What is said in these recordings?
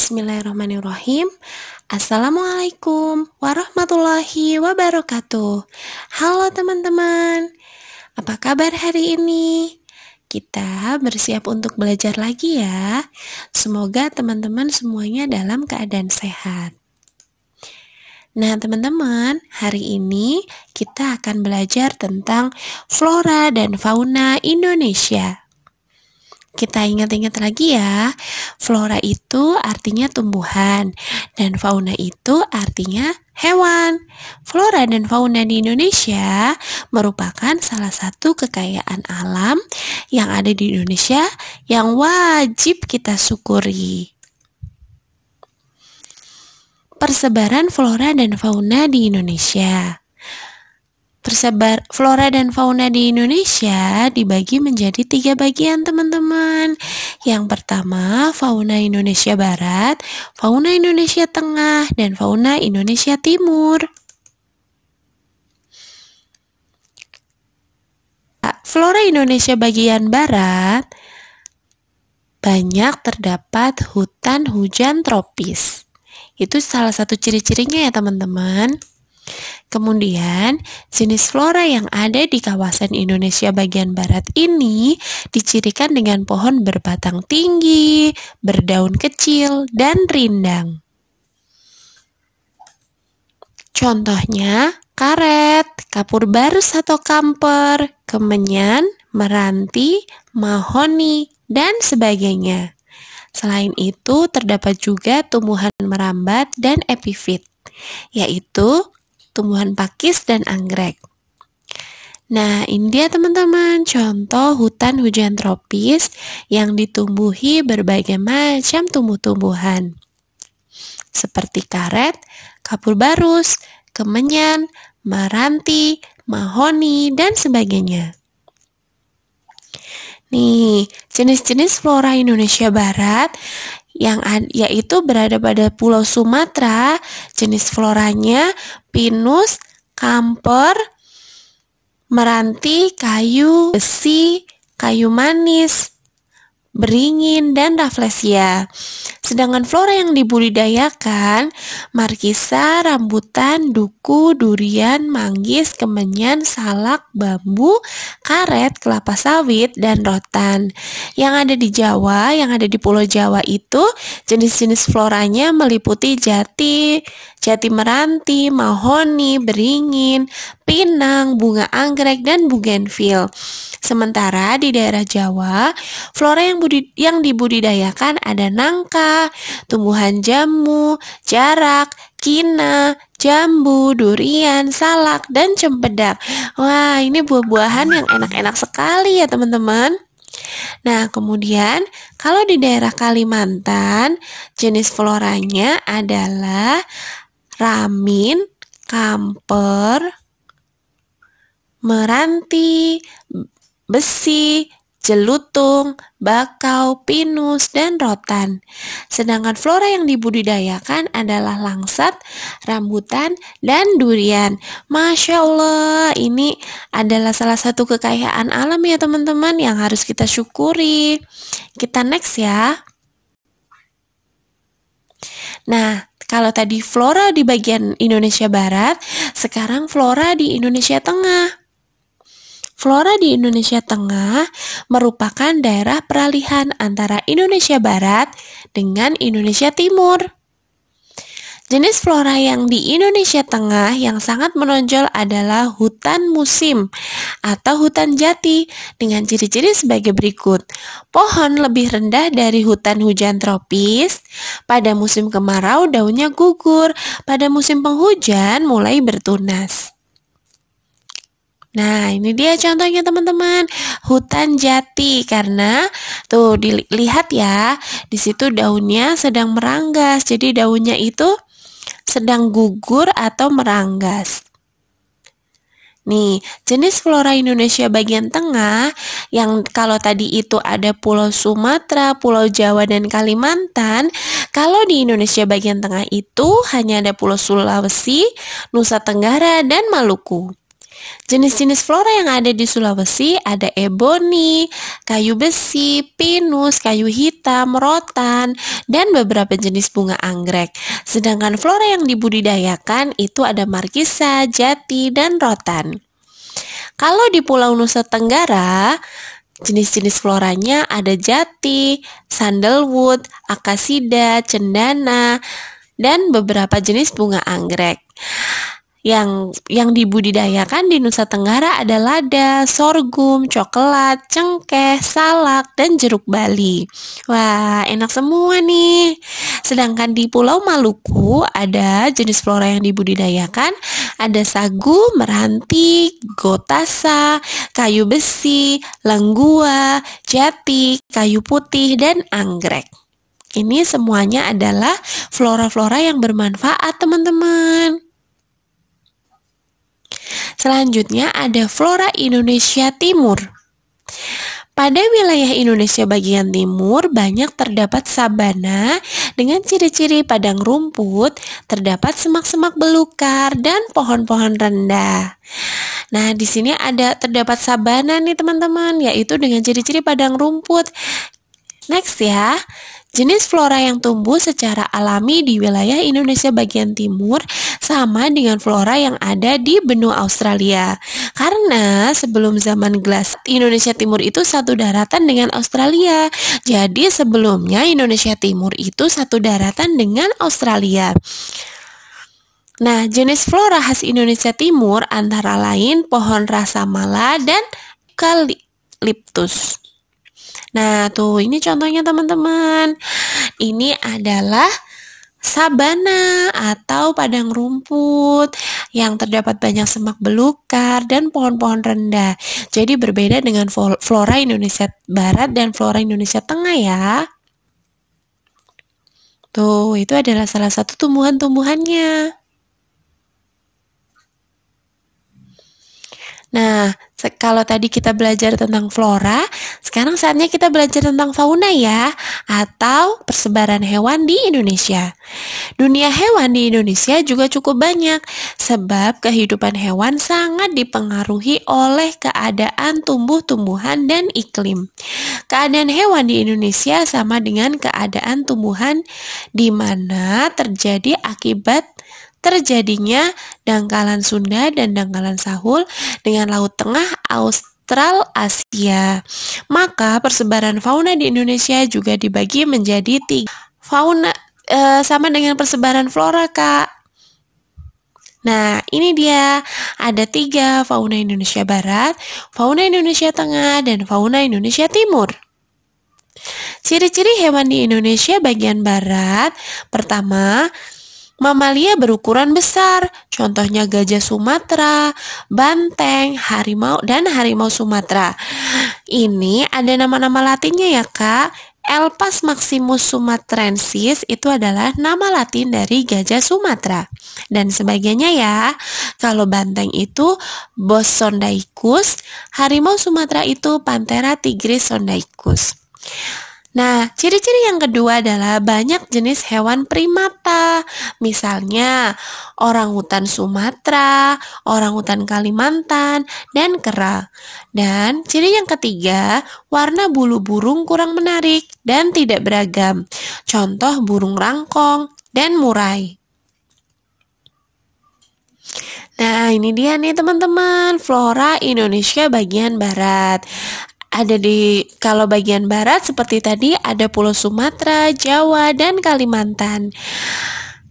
Bismillahirrahmanirrahim. Assalamualaikum warahmatullahi wabarakatuh. Halo teman-teman, apa kabar hari ini? Kita bersiap untuk belajar lagi ya. Semoga teman-teman semuanya dalam keadaan sehat. Nah, teman-teman, hari ini kita akan belajar tentang flora dan fauna Indonesia. Kita ingat-ingat lagi ya, flora itu artinya tumbuhan dan fauna itu artinya hewan. Flora dan fauna di Indonesia merupakan salah satu kekayaan alam yang ada di Indonesia yang wajib kita syukuri. Persebaran flora dan fauna di Indonesia. Tersebar flora dan fauna di Indonesia dibagi menjadi tiga bagian teman-teman. Yang pertama, fauna Indonesia Barat, fauna Indonesia Tengah, dan fauna Indonesia Timur. Flora Indonesia bagian barat banyak terdapat hutan hujan tropis. Itu salah satu ciri-cirinya ya teman-teman. Kemudian, jenis flora yang ada di kawasan Indonesia bagian barat ini dicirikan dengan pohon berbatang tinggi, berdaun kecil, dan rindang. Contohnya, karet, kapur barus atau kamper, kemenyan, meranti, mahoni, dan sebagainya. Selain itu, terdapat juga tumbuhan merambat dan epifit, yaitu tumbuhan pakis, dan anggrek. Nah, ini dia teman-teman contoh hutan hujan tropis yang ditumbuhi berbagai macam tumbuh-tumbuhan. Seperti karet, kapur barus, kemenyan, maranti, mahoni, dan sebagainya. Nih, jenis-jenis flora Indonesia Barat yang yaitu berada pada Pulau Sumatera. Jenis floranya pinus, kamper, meranti, kayu, besi, kayu manis, beringin, dan rafflesia. Sedangkan flora yang dibudidayakan, markisa, rambutan, duku, durian, manggis, kemenyan, salak, bambu, karet, kelapa sawit, dan rotan. Yang ada di Jawa, yang ada di Pulau Jawa itu, jenis-jenis floranya meliputi jati, jati meranti, mahoni, beringin, pinang, bunga anggrek, dan bougainville. Sementara di daerah Jawa, flora yang, budi, yang dibudidayakan ada nangka, tumbuhan jamu, jarak, kina, jambu, durian, salak, dan cempedak. Wah, ini buah-buahan yang enak-enak sekali ya teman-teman. Nah, kemudian kalau di daerah Kalimantan, jenis floranya adalah ramin, kamper, meranti, besi, jelutung, bakau, pinus, dan rotan. Sedangkan flora yang dibudidayakan adalah langsat, rambutan, dan durian. Masya Allah, ini adalah salah satu kekayaan alam ya teman-teman yang harus kita syukuri. Kita next ya. Nah, kalau tadi flora di bagian Indonesia Barat, sekarang flora di Indonesia Tengah. Flora di Indonesia Tengah merupakan daerah peralihan antara Indonesia Barat dengan Indonesia Timur. Jenis flora yang di Indonesia Tengah yang sangat menonjol adalah hutan musim atau hutan jati dengan ciri-ciri sebagai berikut. Pohon lebih rendah dari hutan hujan tropis. Pada musim kemarau daunnya gugur, pada musim penghujan mulai bertunas. Nah, ini dia contohnya teman-teman. Hutan jati karena tuh dilihat ya, di situ daunnya sedang meranggas. Jadi daunnya itu sedang gugur atau meranggas. Nih, jenis flora Indonesia bagian tengah yang kalau tadi itu ada Pulau Sumatera, Pulau Jawa, dan Kalimantan, kalau di Indonesia bagian tengah itu hanya ada Pulau Sulawesi, Nusa Tenggara, dan Maluku. Jenis-jenis flora yang ada di Sulawesi ada eboni, kayu besi, pinus, kayu hitam, rotan, dan beberapa jenis bunga anggrek. Sedangkan flora yang dibudidayakan itu ada markisa, jati, dan rotan. Kalau di Pulau Nusa Tenggara, jenis-jenis floranya ada jati, sandalwood, akasida, cendana, dan beberapa jenis bunga anggrek. Yang yang dibudidayakan di Nusa Tenggara ada lada, sorghum, coklat, cengkeh, salak, dan jeruk Bali. Wah, enak semua nih. Sedangkan di Pulau Maluku ada jenis flora yang dibudidayakan, ada sagu, meranti, gotasa, kayu besi, lenggua, jati, kayu putih, dan anggrek. Ini semuanya adalah flora-flora yang bermanfaat, teman-teman. Selanjutnya ada flora Indonesia Timur. Pada wilayah Indonesia bagian timur banyak terdapat sabana dengan ciri-ciri padang rumput, terdapat semak-semak belukar dan pohon-pohon rendah. Nah, di sini ada terdapat sabana nih teman-teman, yaitu dengan ciri-ciri padang rumput. Next ya. Jenis flora yang tumbuh secara alami di wilayah Indonesia bagian timur sama dengan flora yang ada di benua Australia. Karena sebelum zaman gelas Indonesia Timur itu satu daratan dengan Australia. Jadi sebelumnya Indonesia Timur itu satu daratan dengan Australia. Nah, jenis flora khas Indonesia Timur antara lain pohon rasa mala dan eukaliptus. Nah, tuh ini contohnya teman-teman. Ini adalah sabana atau padang rumput yang terdapat banyak semak belukar dan pohon-pohon rendah. Jadi berbeda dengan flora Indonesia Barat dan flora Indonesia Tengah ya. Tuh, itu adalah salah satu tumbuhan-tumbuhannya. Nah, kalau tadi kita belajar tentang flora, sekarang saatnya kita belajar tentang fauna ya, atau persebaran hewan di Indonesia. Dunia hewan di Indonesia juga cukup banyak, sebab kehidupan hewan sangat dipengaruhi oleh keadaan tumbuh-tumbuhan dan iklim. Keadaan hewan di Indonesia sama dengan keadaan tumbuhan di mana terjadi akibat terjadinya dangkalan Sunda dan dangkalan Sahul dengan Laut Tengah, Austral, Asia. Maka persebaran fauna di Indonesia juga dibagi menjadi tiga fauna e, sama dengan persebaran flora, Kak. Nah, ini dia. Ada tiga fauna Indonesia Barat, fauna Indonesia Tengah, dan fauna Indonesia Timur. Ciri-ciri hewan di Indonesia bagian barat, pertama, Mamalia berukuran besar, contohnya gajah Sumatera, banteng, harimau, dan harimau Sumatera. Ini ada nama-nama latinnya ya kak. Elpas maximus sumatrensis itu adalah nama latin dari gajah Sumatera dan sebagainya ya. Kalau banteng itu Bos Bosondaicus, harimau Sumatera itu Panthera tigris sondaicus. Nah, ciri-ciri yang kedua adalah banyak jenis hewan primata. Misalnya, orang hutan Sumatera, orang hutan Kalimantan, dan kera. Dan ciri yang ketiga, warna bulu burung kurang menarik dan tidak beragam. Contoh burung rangkong dan murai. Nah, ini dia nih teman-teman, flora Indonesia bagian barat ada di kalau bagian barat seperti tadi ada pulau Sumatera, Jawa dan Kalimantan.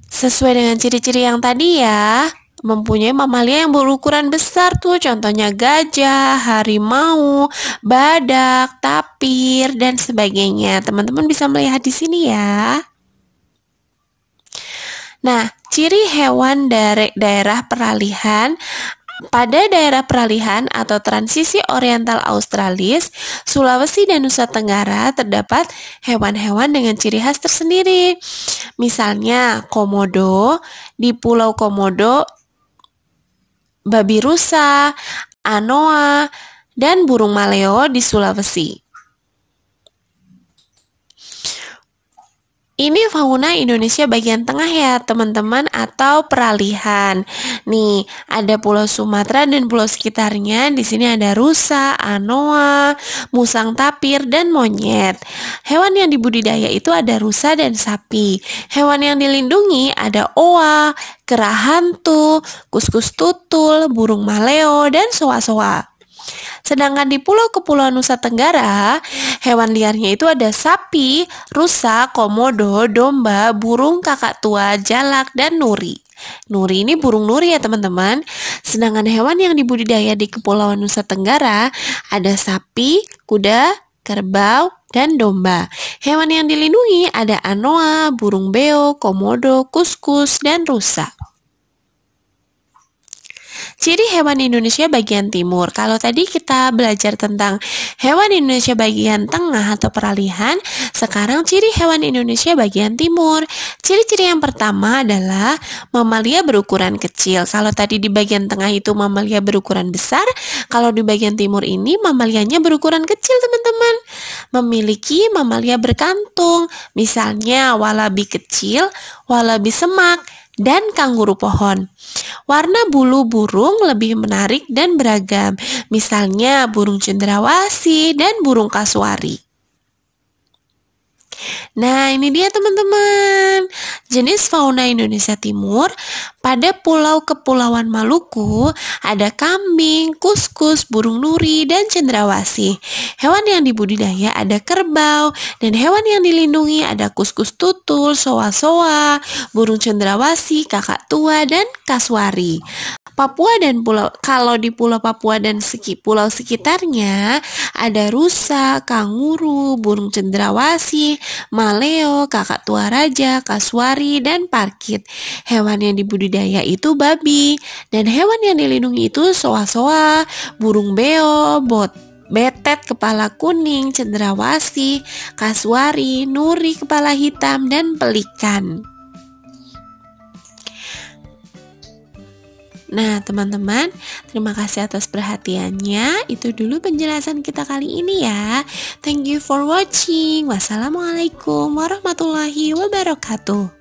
Sesuai dengan ciri-ciri yang tadi ya, mempunyai mamalia yang berukuran besar tuh contohnya gajah, harimau, badak, tapir dan sebagainya. Teman-teman bisa melihat di sini ya. Nah, ciri hewan dari daerah peralihan pada daerah peralihan atau transisi oriental Australis, Sulawesi dan Nusa Tenggara terdapat hewan-hewan dengan ciri khas tersendiri. Misalnya komodo, di Pulau Komodo babi rusa, anoa, dan burung maleo di Sulawesi. Ini fauna Indonesia bagian tengah ya teman-teman atau peralihan. Nih, ada pulau Sumatera dan pulau sekitarnya. Di sini ada rusa, anoa, musang tapir, dan monyet. Hewan yang dibudidaya itu ada rusa dan sapi. Hewan yang dilindungi ada oa, kera hantu, kuskus tutul, burung maleo, dan soa-soa. Sedangkan di Pulau Kepulauan Nusa Tenggara, hewan liarnya itu ada sapi, rusa, komodo, domba, burung kakak tua, jalak, dan nuri. Nuri ini burung nuri ya teman-teman. Sedangkan hewan yang dibudidaya di Kepulauan Nusa Tenggara ada sapi, kuda, kerbau, dan domba. Hewan yang dilindungi ada anoa, burung beo, komodo, kuskus, dan rusa. Ciri hewan Indonesia bagian timur. Kalau tadi kita belajar tentang hewan Indonesia bagian tengah atau peralihan, sekarang ciri hewan Indonesia bagian timur. Ciri-ciri yang pertama adalah mamalia berukuran kecil. Kalau tadi di bagian tengah itu mamalia berukuran besar, kalau di bagian timur ini mamalianya berukuran kecil, teman-teman. Memiliki mamalia berkantung, misalnya walabi kecil, walabi semak, dan kanguru pohon. Warna bulu burung lebih menarik dan beragam, misalnya burung cendrawasih dan burung kasuari. Nah, ini dia teman-teman. Jenis fauna Indonesia Timur pada pulau kepulauan Maluku ada kambing, kuskus, burung nuri, dan cendrawasih. Hewan yang dibudidaya ada kerbau dan hewan yang dilindungi ada kuskus tutul, soa-soa, burung cendrawasi kakak tua, dan kaswari. Papua dan pulau kalau di pulau Papua dan seki, pulau sekitarnya ada rusa, kanguru, burung cendrawasi, maleo, kakak tua raja, kasuari dan parkit. Hewan yang dibudidaya itu babi dan hewan yang dilindungi itu soa-soa, burung beo, bot betet kepala kuning, cendrawasi, kasuari, nuri kepala hitam, dan pelikan. Nah, teman-teman, terima kasih atas perhatiannya. Itu dulu penjelasan kita kali ini ya. Thank you for watching. Wassalamualaikum warahmatullahi wabarakatuh.